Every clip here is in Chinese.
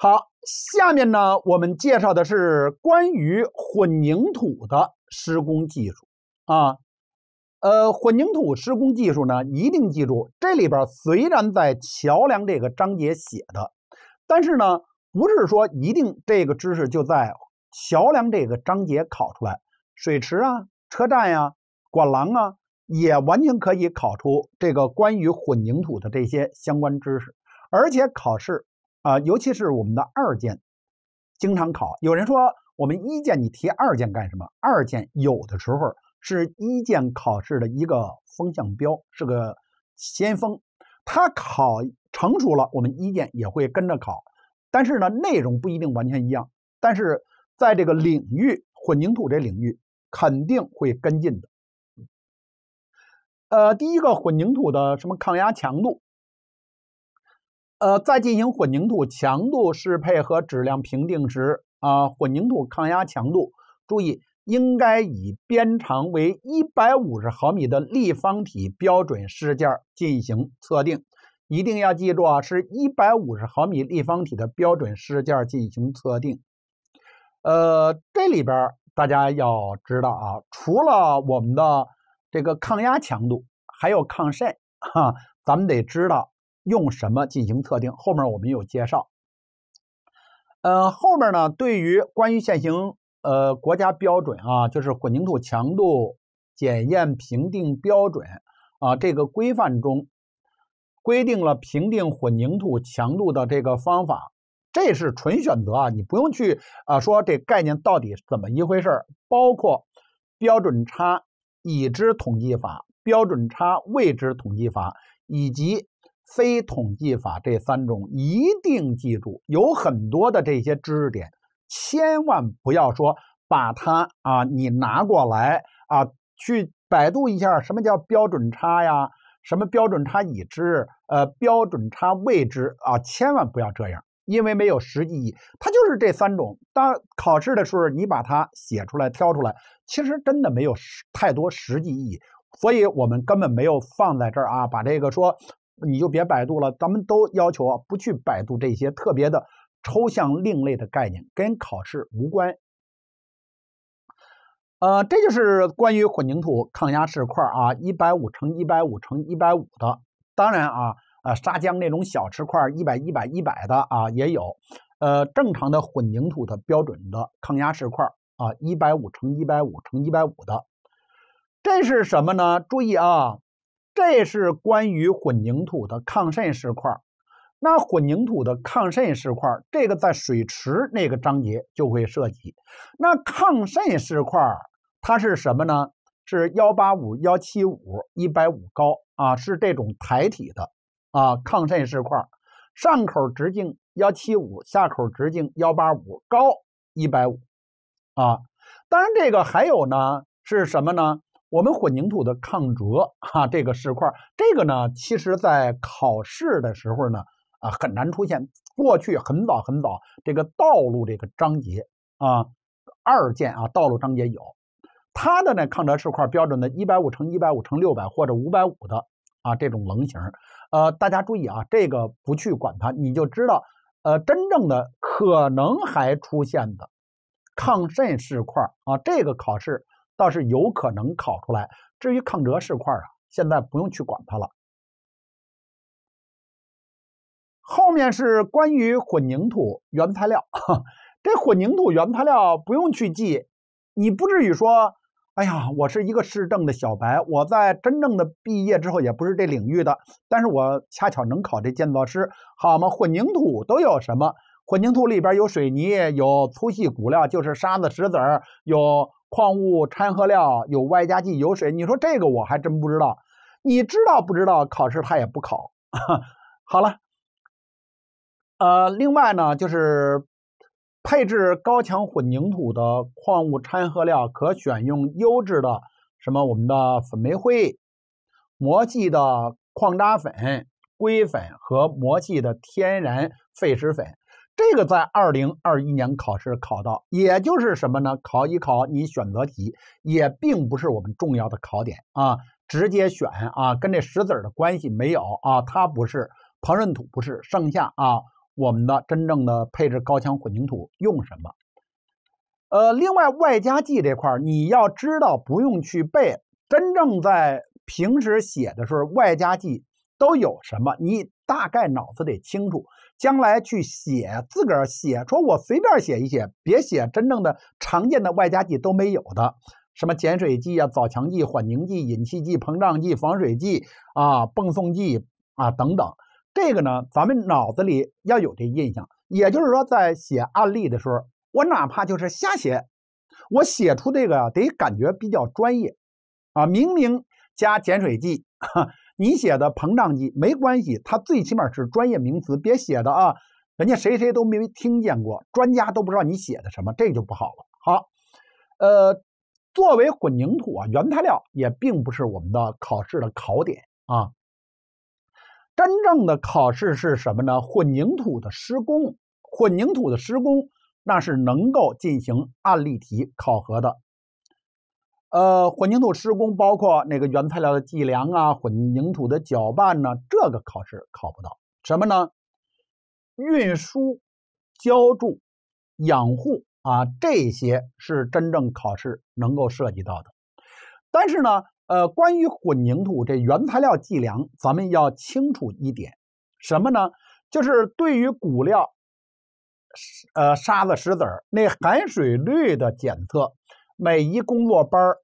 好，下面呢，我们介绍的是关于混凝土的施工技术啊。呃，混凝土施工技术呢，一定记住，这里边虽然在桥梁这个章节写的，但是呢，不是说一定这个知识就在桥梁这个章节考出来，水池啊、车站呀、管廊啊，也完全可以考出这个关于混凝土的这些相关知识，而且考试。啊，尤其是我们的二建，经常考。有人说我们一建你提二建干什么？二建有的时候是一建考试的一个风向标，是个先锋。它考成熟了，我们一建也会跟着考。但是呢，内容不一定完全一样。但是在这个领域，混凝土这领域肯定会跟进的。呃，第一个混凝土的什么抗压强度？呃，在进行混凝土强度适配和质量评定时啊，混凝土抗压强度，注意应该以边长为一百五十毫米的立方体标准试件进行测定。一定要记住啊，是一百五十毫米立方体的标准试件进行测定。呃，这里边大家要知道啊，除了我们的这个抗压强度，还有抗渗，哈，咱们得知道。用什么进行测定？后面我们有介绍。呃，后面呢，对于关于现行呃国家标准啊，就是混凝土强度检验评定标准啊，这个规范中规定了评定混凝土强度的这个方法。这是纯选择啊，你不用去啊说这概念到底怎么一回事包括标准差已知统计法、标准差未知统计法以及。非统计法这三种一定记住，有很多的这些知识点，千万不要说把它啊，你拿过来啊，去百度一下什么叫标准差呀，什么标准差已知，呃，标准差未知啊，千万不要这样，因为没有实际意义。它就是这三种，当考试的时候你把它写出来挑出来，其实真的没有太多实际意义，所以我们根本没有放在这儿啊，把这个说。你就别百度了，咱们都要求啊，不去百度这些特别的抽象另类的概念，跟考试无关。呃，这就是关于混凝土抗压试块啊，一百五乘一百五乘一百五的。当然啊，呃，砂浆那种小石块一百一百一百的啊也有。呃，正常的混凝土的标准的抗压试块啊，一百五乘一百五乘一百五的，这是什么呢？注意啊。这是关于混凝土的抗渗石块，那混凝土的抗渗石块，这个在水池那个章节就会涉及。那抗渗石块它是什么呢？是幺八五幺七五一百五高啊，是这种台体的啊，抗渗石块，上口直径幺七五，下口直径幺八五，高一百五啊。当然，这个还有呢，是什么呢？我们混凝土的抗折哈，这个试块，这个呢，其实在考试的时候呢，啊，很难出现。过去很早很早，这个道路这个章节啊，二建啊，道路章节有它的呢，抗折试块标准的150乘150乘600或者550的啊，这种棱形。呃，大家注意啊，这个不去管它，你就知道，呃，真正的可能还出现的抗渗试块啊，这个考试。倒是有可能考出来。至于抗折试块啊，现在不用去管它了。后面是关于混凝土原材料，这混凝土原材料不用去记，你不至于说，哎呀，我是一个市政的小白，我在真正的毕业之后也不是这领域的，但是我恰巧能考这建造师，好吗？混凝土都有什么？混凝土里边有水泥，有粗细骨料，就是沙子、石子儿，有。矿物掺合料有外加剂有水，你说这个我还真不知道，你知道不知道？考试他也不考。好了，呃，另外呢，就是配置高强混凝土的矿物掺合料，可选用优质的什么我们的粉煤灰、磨细的矿渣粉、硅粉和磨细的天然沸石粉。这个在二零二一年考试考到，也就是什么呢？考一考你选择题也并不是我们重要的考点啊，直接选啊，跟这石子儿的关系没有啊，它不是，膨润土不是，剩下啊，我们的真正的配置高强混凝土用什么？呃，另外外加剂这块儿你要知道，不用去背，真正在平时写的时候，外加剂都有什么，你大概脑子得清楚。将来去写自个儿写，说我随便写一写，别写真正的常见的外加剂都没有的，什么碱水剂啊、早强剂、缓凝剂、引气剂、膨胀剂、防水剂啊、泵送剂啊等等。这个呢，咱们脑子里要有这印象，也就是说，在写案例的时候，我哪怕就是瞎写，我写出这个得感觉比较专业啊。明明加减水剂。哈你写的膨胀剂没关系，它最起码是专业名词，别写的啊，人家谁谁都没听见过，专家都不知道你写的什么，这就不好了。好，呃，作为混凝土啊，原材料也并不是我们的考试的考点啊。真正的考试是什么呢？混凝土的施工，混凝土的施工，那是能够进行案例题考核的。呃，混凝土施工包括那个原材料的计量啊，混凝土的搅拌呢，这个考试考不到什么呢？运输、浇筑、养护啊，这些是真正考试能够涉及到的。但是呢，呃，关于混凝土这原材料计量，咱们要清楚一点，什么呢？就是对于骨料、呃沙子、石子儿那含水率的检测。每一工作班儿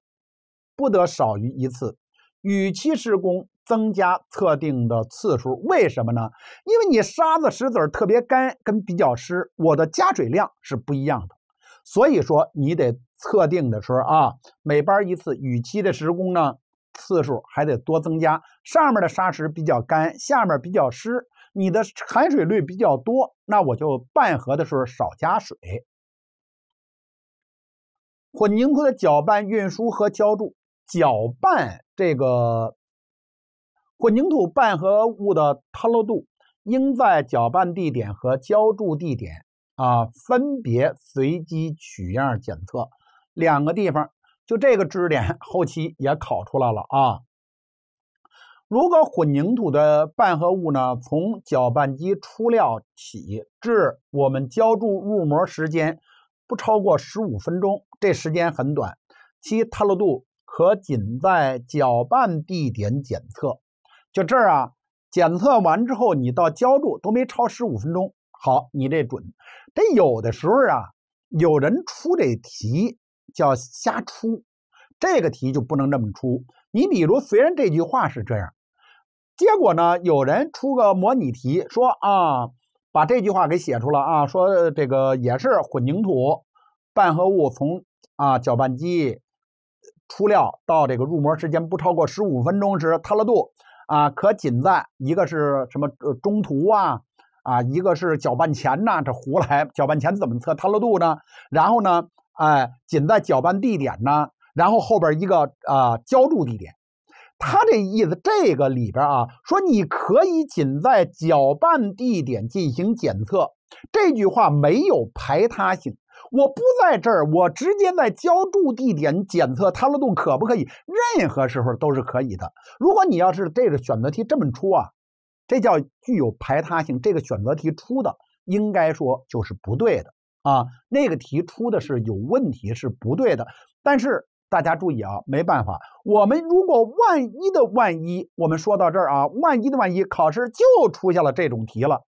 不得少于一次，雨期施工增加测定的次数，为什么呢？因为你沙子石子儿特别干，跟比较湿，我的加水量是不一样的。所以说你得测定的时候啊，每班一次雨期的施工呢次数还得多增加。上面的砂石比较干，下面比较湿，你的含水率比较多，那我就半盒的时候少加水。混凝土的搅拌、运输和浇筑，搅拌这个混凝土拌合物的摊落度，应在搅拌地点和浇筑地点啊分别随机取样检测。两个地方，就这个知识点，后期也考出来了啊。如果混凝土的拌合物呢，从搅拌机出料起至我们浇筑入模时间不超过十五分钟。这时间很短，其塌落度可仅在搅拌地点检测。就这儿啊，检测完之后，你到浇筑都没超十五分钟，好，你这准。这有的时候啊，有人出这题叫瞎出，这个题就不能这么出。你比如虽然这句话是这样，结果呢，有人出个模拟题说啊，把这句话给写出了啊，说这个也是混凝土。拌合物从啊搅拌机出料到这个入模时间不超过十五分钟时，塌了度啊可仅在一个是什么呃中途啊啊一个是搅拌前呐，这胡来，搅拌前怎么测塌了度呢？然后呢，哎，仅在搅拌地点呢，然后后边一个啊浇筑地点，他这意思这个里边啊说你可以仅在搅拌地点进行检测，这句话没有排他性。我不在这儿，我直接在浇筑地点检测坍落度可不可以？任何时候都是可以的。如果你要是这个选择题这么出啊，这叫具有排他性。这个选择题出的应该说就是不对的啊，那个题出的是有问题，是不对的。但是大家注意啊，没办法，我们如果万一的万一，我们说到这儿啊，万一的万一，考试就出现了这种题了。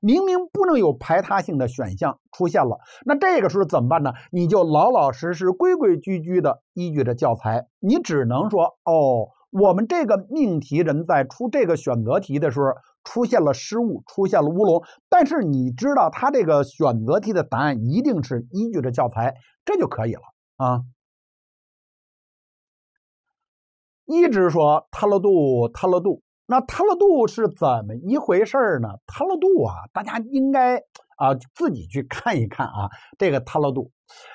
明明不能有排他性的选项出现了，那这个时候怎么办呢？你就老老实实、规规矩矩的依据着教材，你只能说：哦，我们这个命题人在出这个选择题的时候出现了失误，出现了乌龙。但是你知道，他这个选择题的答案一定是依据着教材，这就可以了啊。一直说他了度，他了度。那塌落度是怎么一回事呢？塌落度啊，大家应该啊自己去看一看啊，这个塌落度，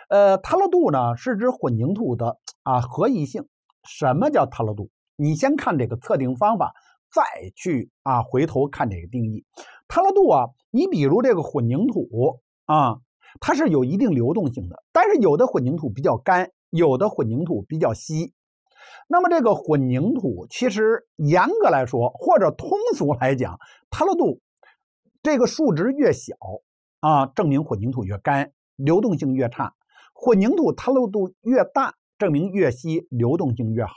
呃，塌落度呢是指混凝土的啊合一性。什么叫塌落度？你先看这个测定方法，再去啊回头看这个定义。塌落度啊，你比如这个混凝土啊，它是有一定流动性的，但是有的混凝土比较干，有的混凝土比较稀。那么这个混凝土其实严格来说，或者通俗来讲，它的度这个数值越小啊，证明混凝土越干，流动性越差；混凝土它落度越大，证明越稀，流动性越好。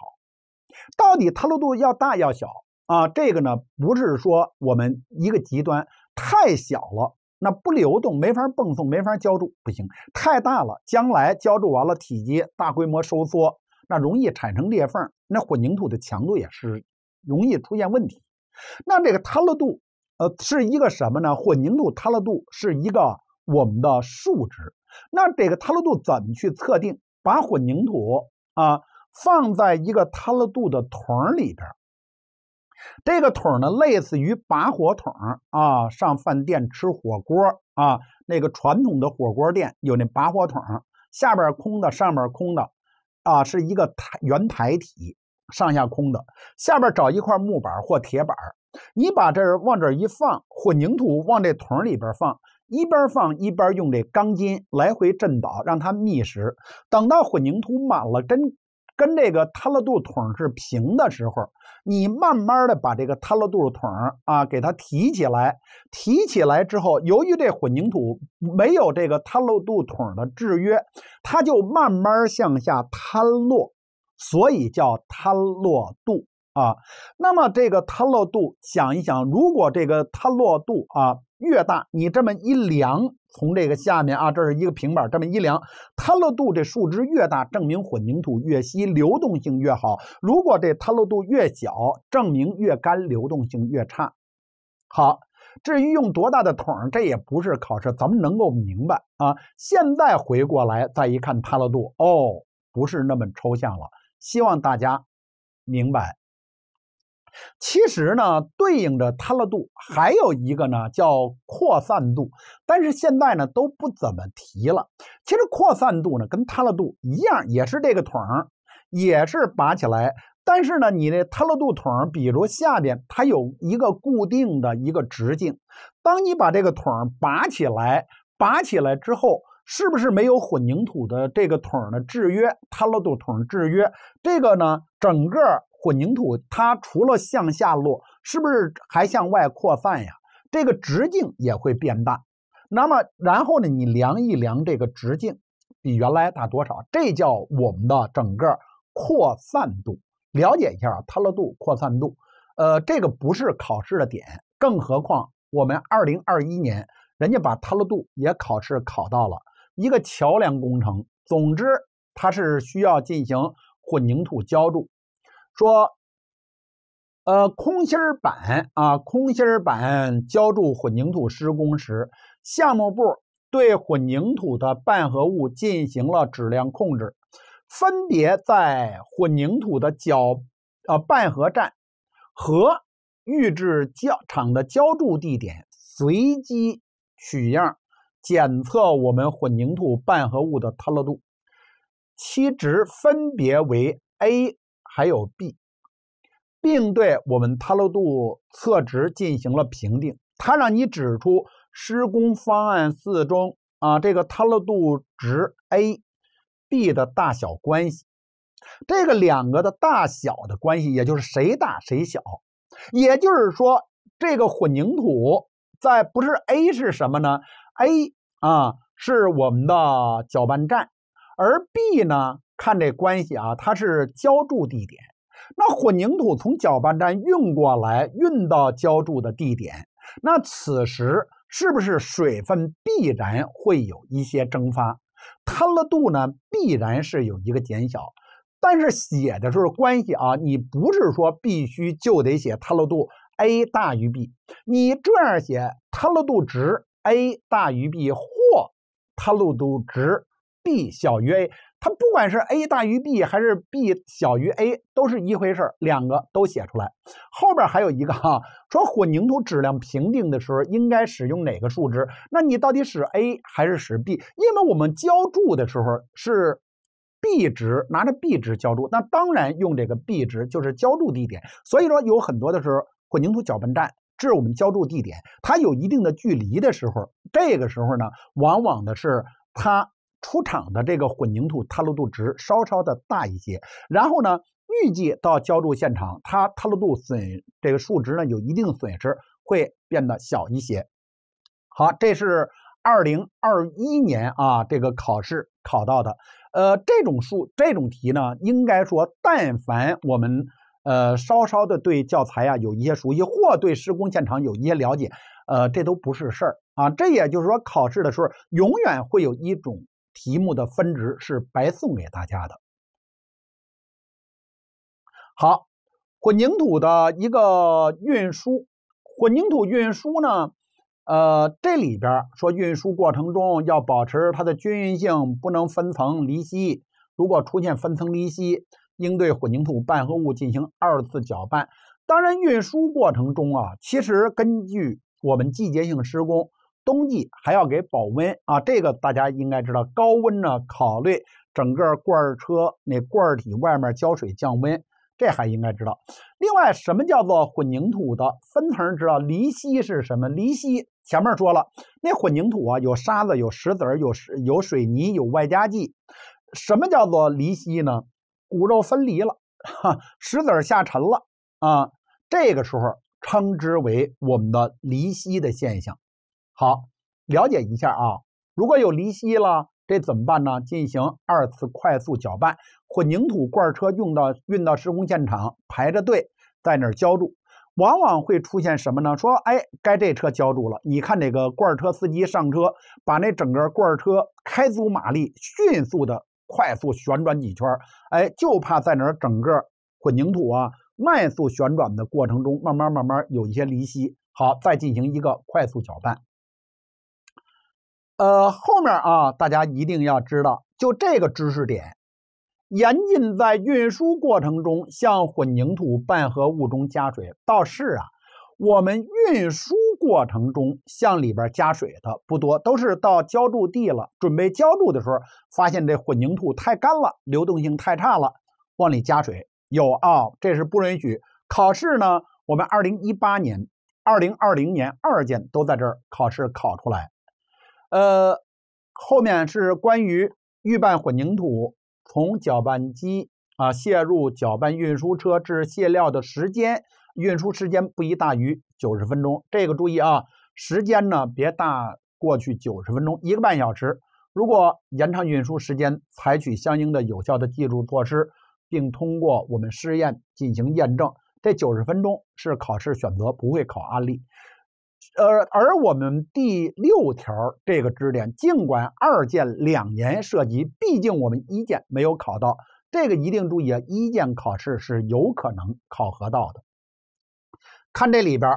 到底它落度要大要小啊？这个呢，不是说我们一个极端太小了，那不流动，没法泵送，没法浇筑，不行；太大了，将来浇筑完了，体积大规模收缩。那容易产生裂缝，那混凝土的强度也是容易出现问题。那这个塌落度，呃，是一个什么呢？混凝土塌落度是一个我们的数值。那这个塌落度怎么去测定？把混凝土啊放在一个塌了度的桶里边，这个桶呢类似于拔火桶啊，上饭店吃火锅啊，那个传统的火锅店有那拔火桶，下边空的，上面空的。啊，是一个台圆台体，上下空的。下边找一块木板或铁板，你把这往这一放，混凝土往这桶里边放，一边放一边用这钢筋来回震捣，让它密实。等到混凝土满了，真。跟这个坍落度桶是平的时候，你慢慢的把这个坍落度桶啊给它提起来，提起来之后，由于这混凝土没有这个坍落度桶的制约，它就慢慢向下坍落，所以叫坍落度。啊，那么这个坍落度，想一想，如果这个坍落度啊越大，你这么一量，从这个下面啊，这是一个平板，这么一量，坍落度这数值越大，证明混凝土越稀，流动性越好；如果这坍落度越小，证明越干，流动性越差。好，至于用多大的桶，这也不是考试，咱们能够明白啊。现在回过来再一看塌落度，哦，不是那么抽象了。希望大家明白。其实呢，对应着坍了度，还有一个呢叫扩散度，但是现在呢都不怎么提了。其实扩散度呢跟坍了度一样，也是这个桶，也是拔起来。但是呢，你那坍了度桶，比如下边它有一个固定的一个直径，当你把这个桶拔起来，拔起来之后，是不是没有混凝土的这个桶的制约？坍了度桶制约这个呢，整个。混凝土它除了向下落，是不是还向外扩散呀？这个直径也会变大。那么，然后呢？你量一量这个直径，比原来大多少？这叫我们的整个扩散度。了解一下啊，坍落度、扩散度。呃，这个不是考试的点，更何况我们二零二一年人家把坍落度也考试考到了一个桥梁工程。总之，它是需要进行混凝土浇筑。说，呃，空心儿板啊，空心儿板浇筑混凝土施工时，项目部对混凝土的拌合物进行了质量控制，分别在混凝土的搅呃拌合站和预制浇厂的浇筑地点随机取样检测我们混凝土拌合物的坍落度，其值分别为 A。还有 B，并对我们塌落度测值进行了评定。它让你指出施工方案四中啊这个塌落度值 A、B 的大小关系。这个两个的大小的关系，也就是谁大谁小。也就是说，这个混凝土在不是 A 是什么呢？A 啊是我们的搅拌站，而 B 呢？看这关系啊，它是浇筑地点。那混凝土从搅拌站运过来，运到浇筑的地点。那此时是不是水分必然会有一些蒸发？坍落度呢，必然是有一个减小。但是写的时候关系啊，你不是说必须就得写坍落度 a 大于 b，你这样写坍落度值 a 大于 b 或坍落度值 b 小于 a。它不管是 a 大于 b 还是 b 小于 a 都是一回事两个都写出来。后边还有一个哈，说混凝土质量评定的时候应该使用哪个数值？那你到底使 a 还是使 b？因为我们浇筑的时候是 b 值，拿着 b 值浇筑，那当然用这个 b 值，就是浇筑地点。所以说有很多的时候，混凝土搅拌站至我们浇筑地点，它有一定的距离的时候，这个时候呢，往往的是它。出厂的这个混凝土塌落度值稍稍的大一些，然后呢，预计到浇筑现场，它塌落度损这个数值呢，有一定损失，会变得小一些。好，这是二零二一年啊，这个考试考到的。呃，这种数这种题呢，应该说，但凡我们呃稍稍的对教材啊有一些熟悉，或对施工现场有一些了解，呃，这都不是事儿啊。这也就是说，考试的时候永远会有一种。题目的分值是白送给大家的。好，混凝土的一个运输，混凝土运输呢，呃，这里边说运输过程中要保持它的均匀性，不能分层离析。如果出现分层离析，应对混凝土拌合物进行二次搅拌。当然，运输过程中啊，其实根据我们季节性施工。冬季还要给保温啊，这个大家应该知道。高温呢，考虑整个罐车那罐体外面浇水降温，这还应该知道。另外，什么叫做混凝土的分层？知道离析是什么？离析前面说了，那混凝土啊有沙子、有石子儿、有有水泥、有外加剂。什么叫做离析呢？骨肉分离了，哈，石子儿下沉了啊，这个时候称之为我们的离析的现象。好，了解一下啊。如果有离析了，这怎么办呢？进行二次快速搅拌。混凝土罐车用到运到施工现场，排着队在那儿浇筑，往往会出现什么呢？说，哎，该这车浇筑了。你看哪个罐车司机上车，把那整个罐车开足马力，迅速的快速旋转几圈，哎，就怕在哪儿整个混凝土啊，慢速旋转的过程中，慢慢慢慢有一些离析。好，再进行一个快速搅拌。呃，后面啊，大家一定要知道，就这个知识点，严禁在运输过程中向混凝土拌合物中加水。倒是啊，我们运输过程中向里边加水的不多，都是到浇筑地了，准备浇筑的时候，发现这混凝土太干了，流动性太差了，往里加水。有啊，这是不允许。考试呢，我们二零一八年、二零二零年二建都在这儿考试考出来。呃，后面是关于预拌混凝土从搅拌机啊卸入搅拌运输车至卸料的时间，运输时间不宜大于九十分钟。这个注意啊，时间呢别大过去九十分钟，一个半小时。如果延长运输时间，采取相应的有效的技术措施，并通过我们试验进行验证。这九十分钟是考试选择，不会考案例。呃，而我们第六条这个知识点，尽管二建两年涉及，毕竟我们一建没有考到，这个一定注意啊！一建考试是有可能考核到的。看这里边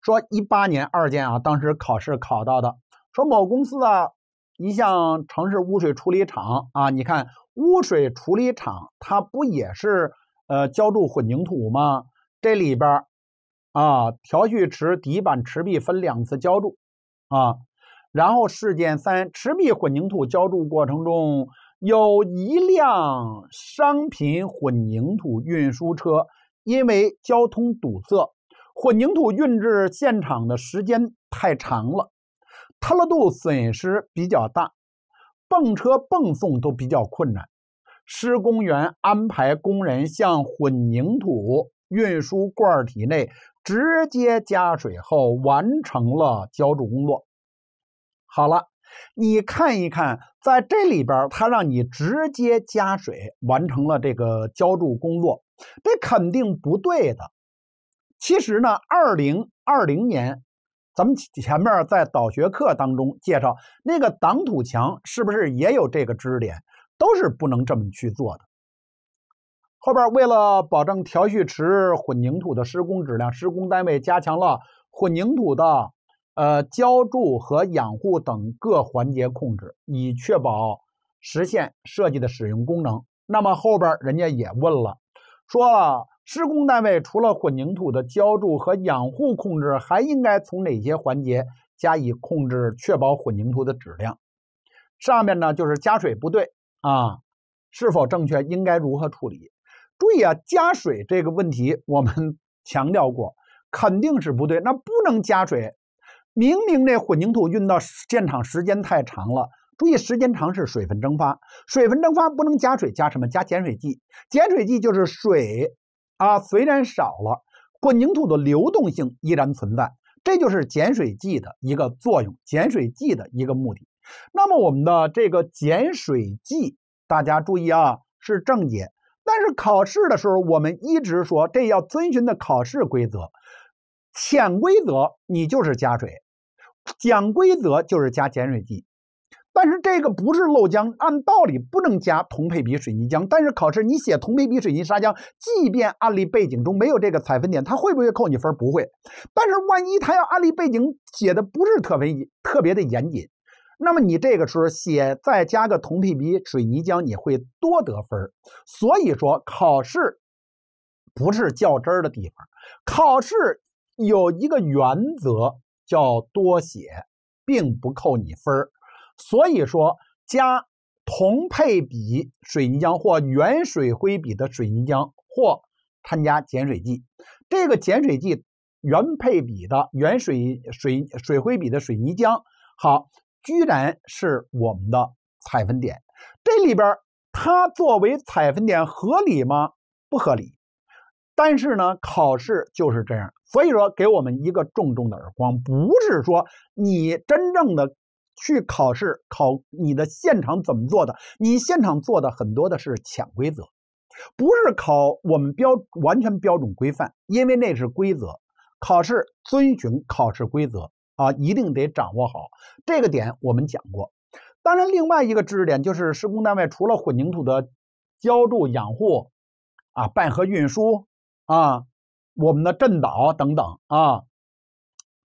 说一八年二建啊，当时考试考到的，说某公司的一项城市污水处理厂啊，你看污水处理厂它不也是呃浇筑混凝土吗？这里边。啊，调蓄池底板池壁分两次浇筑，啊，然后事件三，池壁混凝土浇筑过程中，有一辆商品混凝土运输车因为交通堵塞，混凝土运至现场的时间太长了，塌落度损失比较大，泵车泵送都比较困难，施工员安排工人向混凝土运输罐体内。直接加水后完成了浇筑工作。好了，你看一看，在这里边，他让你直接加水完成了这个浇筑工作，这肯定不对的。其实呢，二零二零年，咱们前面在导学课当中介绍那个挡土墙，是不是也有这个知识点？都是不能这么去做的。后边为了保证调蓄池混凝土的施工质量，施工单位加强了混凝土的呃浇筑和养护等各环节控制，以确保实现设计的使用功能。那么后边人家也问了，说了施工单位除了混凝土的浇筑和养护控制，还应该从哪些环节加以控制，确保混凝土的质量？上面呢就是加水不对啊，是否正确？应该如何处理？注意啊，加水这个问题我们 强调过，肯定是不对。那不能加水，明明那混凝土运到现场时间太长了。注意，时间长是水分蒸发，水分蒸发不能加水，加什么？加减水剂。减水剂就是水啊，虽然少了，混凝土的流动性依然存在，这就是减水剂的一个作用，减水剂的一个目的。那么我们的这个减水剂，大家注意啊，是正解。但是考试的时候，我们一直说这要遵循的考试规则，潜规则你就是加水，讲规则就是加减水剂。但是这个不是漏浆，按道理不能加同配比水泥浆。但是考试你写同配比水泥砂浆，即便案例背景中没有这个采分点，它会不会扣你分？不会。但是万一他要案例背景写的不是特别特别的严谨。那么你这个时候写再加个同配比水泥浆，你会多得分所以说考试不是较真儿的地方，考试有一个原则叫多写，并不扣你分儿。所以说加同配比水泥浆或原水灰比的水泥浆或掺加减水剂，这个减水剂原配比的原水水水灰比的水泥浆好。居然是我们的采分点，这里边它作为采分点合理吗？不合理。但是呢，考试就是这样，所以说给我们一个重重的耳光。不是说你真正的去考试考你的现场怎么做的，你现场做的很多的是潜规则，不是考我们标完全标准规范，因为那是规则，考试遵循考试规则。啊，一定得掌握好这个点，我们讲过。当然，另外一个知识点就是施工单位除了混凝土的浇筑养护啊、拌合运输啊、我们的振捣等等啊，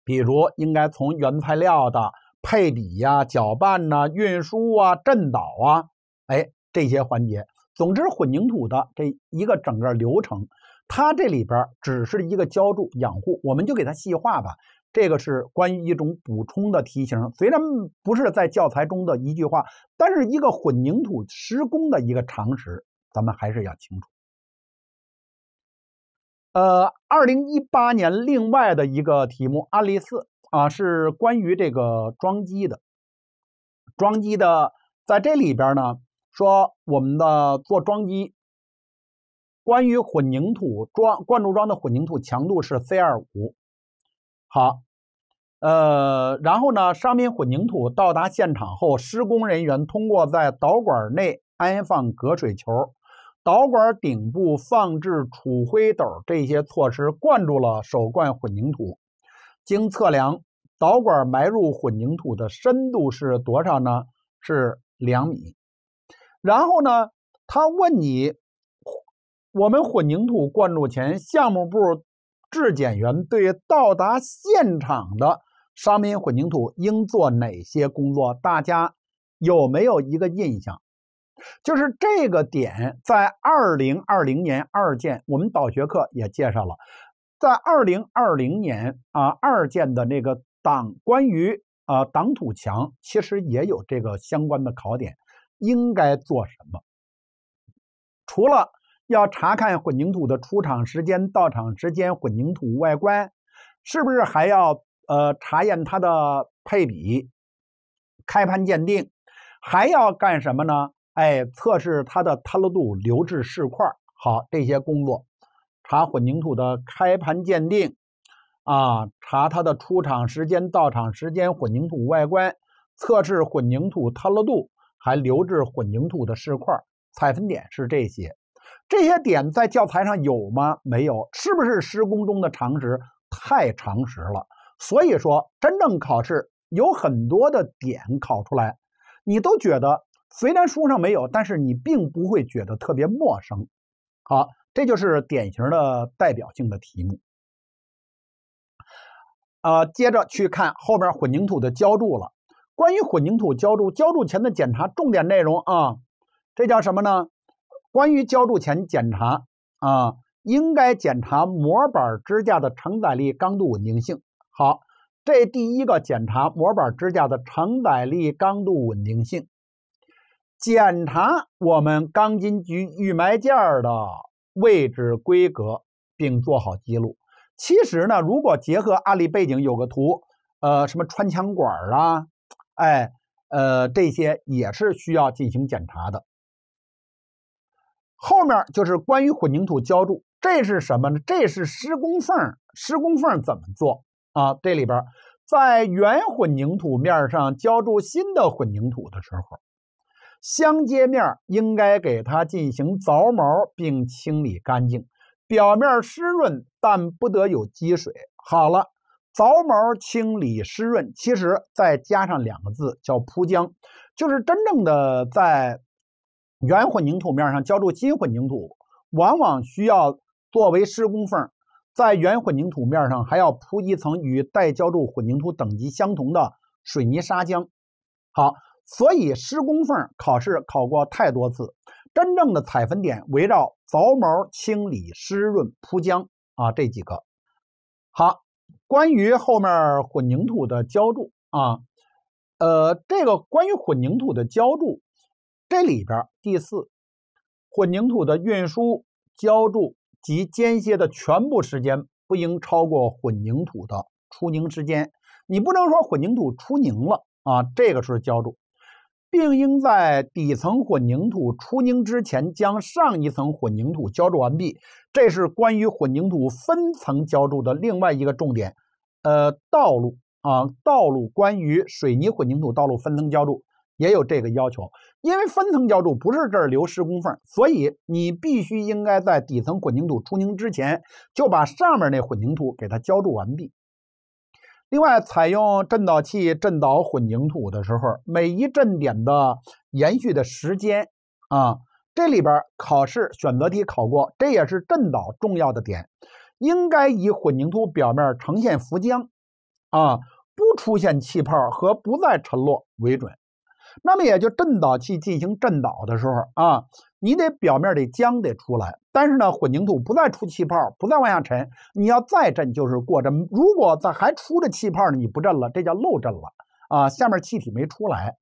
比如应该从原材料的配比呀、搅拌呐、运输啊、振捣啊，哎，这些环节。总之，混凝土的这一个整个流程，它这里边只是一个浇筑养护，我们就给它细化吧。这个是关于一种补充的题型，虽然不是在教材中的一句话，但是一个混凝土施工的一个常识，咱们还是要清楚。呃，二零一八年另外的一个题目案例四啊，是关于这个桩基的，桩基的在这里边呢说我们的做桩基，关于混凝土桩灌注桩的混凝土强度是 C 二五，好。呃，然后呢，商品混凝土到达现场后，施工人员通过在导管内安放隔水球、导管顶部放置储灰斗这些措施，灌注了首灌混凝土。经测量，导管埋入混凝土的深度是多少呢？是两米。然后呢，他问你，我们混凝土灌注前，项目部质检员对到达现场的。商品混凝土应做哪些工作？大家有没有一个印象？就是这个点在二零二零年二建，我们导学课也介绍了，在二零二零年啊二建的那个党关于啊挡土墙，其实也有这个相关的考点，应该做什么？除了要查看混凝土的出厂时间、到场时间、混凝土外观，是不是还要？呃，查验它的配比，开盘鉴定，还要干什么呢？哎，测试它的坍落度，留置试块。好，这些工作，查混凝土的开盘鉴定，啊，查它的出厂时间、到场时间、混凝土外观，测试混凝土坍落度，还留置混凝土的试块。采分点是这些，这些点在教材上有吗？没有，是不是施工中的常识？太常识了。所以说，真正考试有很多的点考出来，你都觉得虽然书上没有，但是你并不会觉得特别陌生。好，这就是典型的代表性的题目。呃，接着去看后边混凝土的浇筑了。关于混凝土浇筑，浇筑前的检查重点内容啊，这叫什么呢？关于浇筑前检查啊，应该检查模板支架的承载力、刚度、稳定性。好，这第一个检查模板支架的承载力、刚度、稳定性。检查我们钢筋局预埋件的位置、规格，并做好记录。其实呢，如果结合案例背景，有个图，呃，什么穿墙管啊，哎，呃，这些也是需要进行检查的。后面就是关于混凝土浇筑，这是什么呢？这是施工缝施工缝怎么做？啊，这里边在原混凝土面上浇筑新的混凝土的时候，相接面应该给它进行凿毛并清理干净，表面湿润但不得有积水。好了，凿毛、清理、湿润，其实再加上两个字叫铺浆，就是真正的在原混凝土面上浇筑新混凝土，往往需要作为施工缝。在原混凝土面上还要铺一层与待浇筑混凝土等级相同的水泥砂浆。好，所以施工缝考试考过太多次，真正的采分点围绕凿毛、清理、湿润、铺浆啊这几个。好，关于后面混凝土的浇筑啊，呃，这个关于混凝土的浇筑，这里边第四，混凝土的运输浇筑。及间歇的全部时间不应超过混凝土的出凝时间。你不能说混凝土出凝了啊，这个时候浇筑，并应在底层混凝土出凝之前将上一层混凝土浇筑完毕。这是关于混凝土分层浇筑的另外一个重点。呃，道路啊，道路关于水泥混凝土道路分层浇筑也有这个要求。因为分层浇筑不是这儿留施工缝，所以你必须应该在底层混凝土出凝之前就把上面那混凝土给它浇筑完毕。另外，采用振捣器振捣混凝土的时候，每一振点的延续的时间啊，这里边考试选择题考过，这也是振捣重要的点，应该以混凝土表面呈现浮浆啊，不出现气泡和不再沉落为准。那么也就振导器进行振导的时候啊，你得表面得浆得出来，但是呢，混凝土不再出气泡，不再往下沉，你要再振就是过振。如果在还出着气泡呢，你不振了，这叫漏振了啊，下面气体没出来。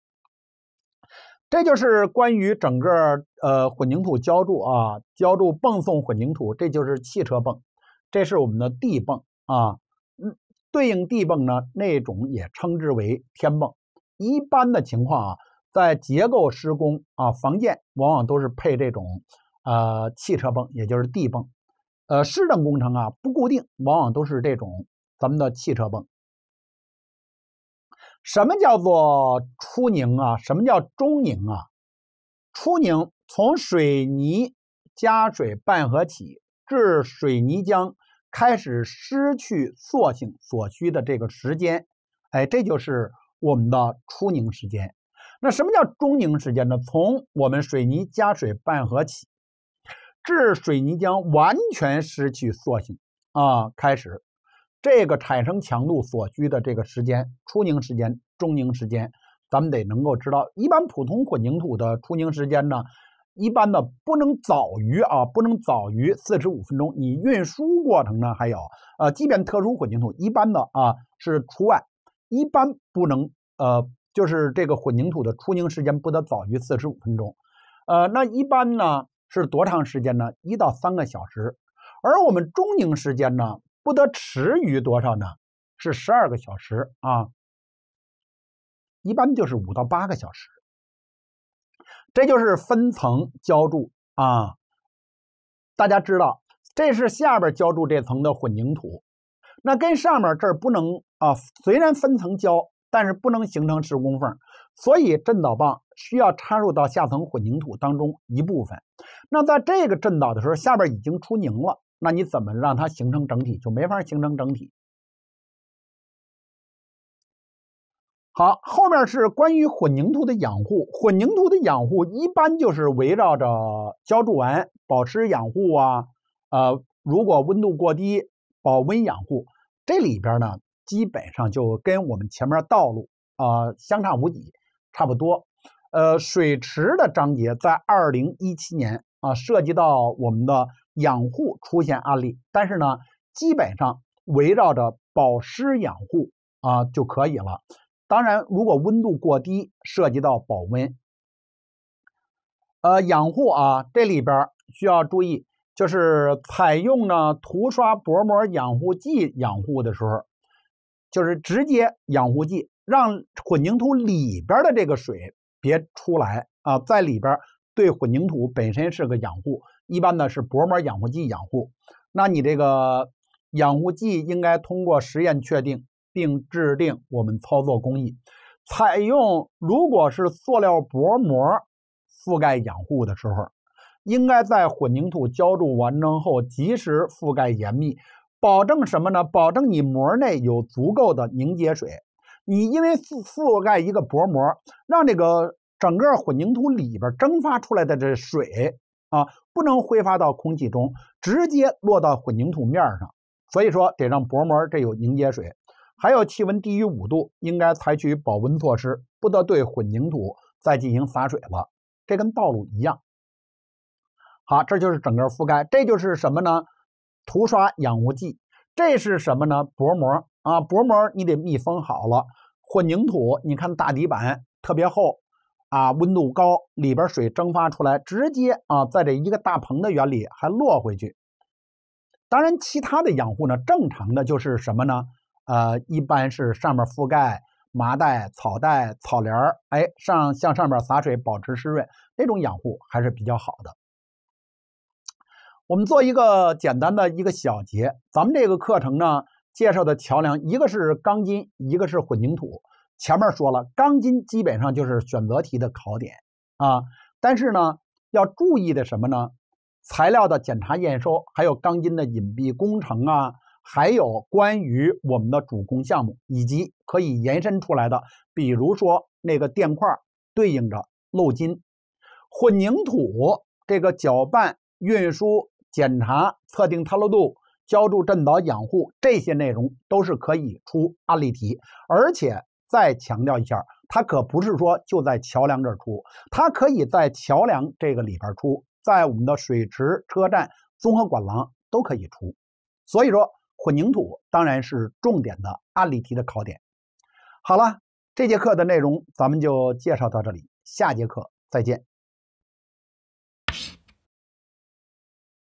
这就是关于整个呃混凝土浇筑啊，浇筑泵送混凝土，这就是汽车泵，这是我们的地泵啊，嗯，对应地泵呢，那种也称之为天泵。一般的情况啊，在结构施工啊、房建往往都是配这种呃汽车泵，也就是地泵。呃，市政工程啊不固定，往往都是这种咱们的汽车泵。什么叫做初凝啊？什么叫中凝啊？初凝从水泥加水拌合起至水泥浆开始失去塑性所需的这个时间，哎，这就是。我们的初凝时间，那什么叫中凝时间呢？从我们水泥加水拌合起，至水泥浆完全失去塑性啊，开始这个产生强度所需的这个时间，初凝时间、中凝时间，咱们得能够知道。一般普通混凝土的初凝时间呢，一般的不能早于啊，不能早于四十五分钟。你运输过程呢，还有啊，即便特殊混凝土，一般的啊是除外。一般不能，呃，就是这个混凝土的出凝时间不得早于四十五分钟，呃，那一般呢是多长时间呢？一到三个小时，而我们中凝时间呢不得迟于多少呢？是十二个小时啊，一般就是五到八个小时，这就是分层浇筑啊，大家知道这是下边浇筑这层的混凝土。那跟上面这儿不能啊，虽然分层浇，但是不能形成施工缝，所以振捣棒需要插入到下层混凝土当中一部分。那在这个振捣的时候，下边已经出凝了，那你怎么让它形成整体，就没法形成整体。好，后面是关于混凝土的养护，混凝土的养护一般就是围绕着浇筑完保持养护啊，呃，如果温度过低，保温养护。这里边呢，基本上就跟我们前面道路啊相差无几，差不多。呃，水池的章节在二零一七年啊，涉及到我们的养护出现案例，但是呢，基本上围绕着保湿养护啊就可以了。当然，如果温度过低，涉及到保温，呃，养护啊，这里边需要注意。就是采用呢涂刷薄膜养护剂养护的时候，就是直接养护剂让混凝土里边的这个水别出来啊，在里边对混凝土本身是个养护。一般呢是薄膜养护剂养护，那你这个养护剂应该通过实验确定，并制定我们操作工艺。采用如果是塑料薄膜覆盖养护的时候。应该在混凝土浇筑完成后及时覆盖严密，保证什么呢？保证你膜内有足够的凝结水。你因为覆覆盖一个薄膜，让这个整个混凝土里边蒸发出来的这水啊，不能挥发到空气中，直接落到混凝土面上。所以说得让薄膜这有凝结水。还有气温低于五度，应该采取保温措施，不得对混凝土再进行洒水了。这跟道路一样。好，这就是整个覆盖，这就是什么呢？涂刷养护剂，这是什么呢？薄膜啊，薄膜你得密封好了。混凝土，你看大底板特别厚啊，温度高，里边水蒸发出来，直接啊，在这一个大棚的原理还落回去。当然，其他的养护呢，正常的就是什么呢？呃，一般是上面覆盖麻袋、草袋、草帘哎，上向上面洒水，保持湿润，那种养护还是比较好的。我们做一个简单的一个小结。咱们这个课程呢，介绍的桥梁一个是钢筋，一个是混凝土。前面说了，钢筋基本上就是选择题的考点啊。但是呢，要注意的什么呢？材料的检查验收，还有钢筋的隐蔽工程啊，还有关于我们的主攻项目，以及可以延伸出来的，比如说那个垫块对应着漏筋，混凝土这个搅拌运输。检查、测定塌落度、浇筑、振捣、养护这些内容都是可以出案例题。而且再强调一下，它可不是说就在桥梁这儿出，它可以在桥梁这个里边出，在我们的水池、车站、综合管廊都可以出。所以说，混凝土当然是重点的案例题的考点。好了，这节课的内容咱们就介绍到这里，下节课再见。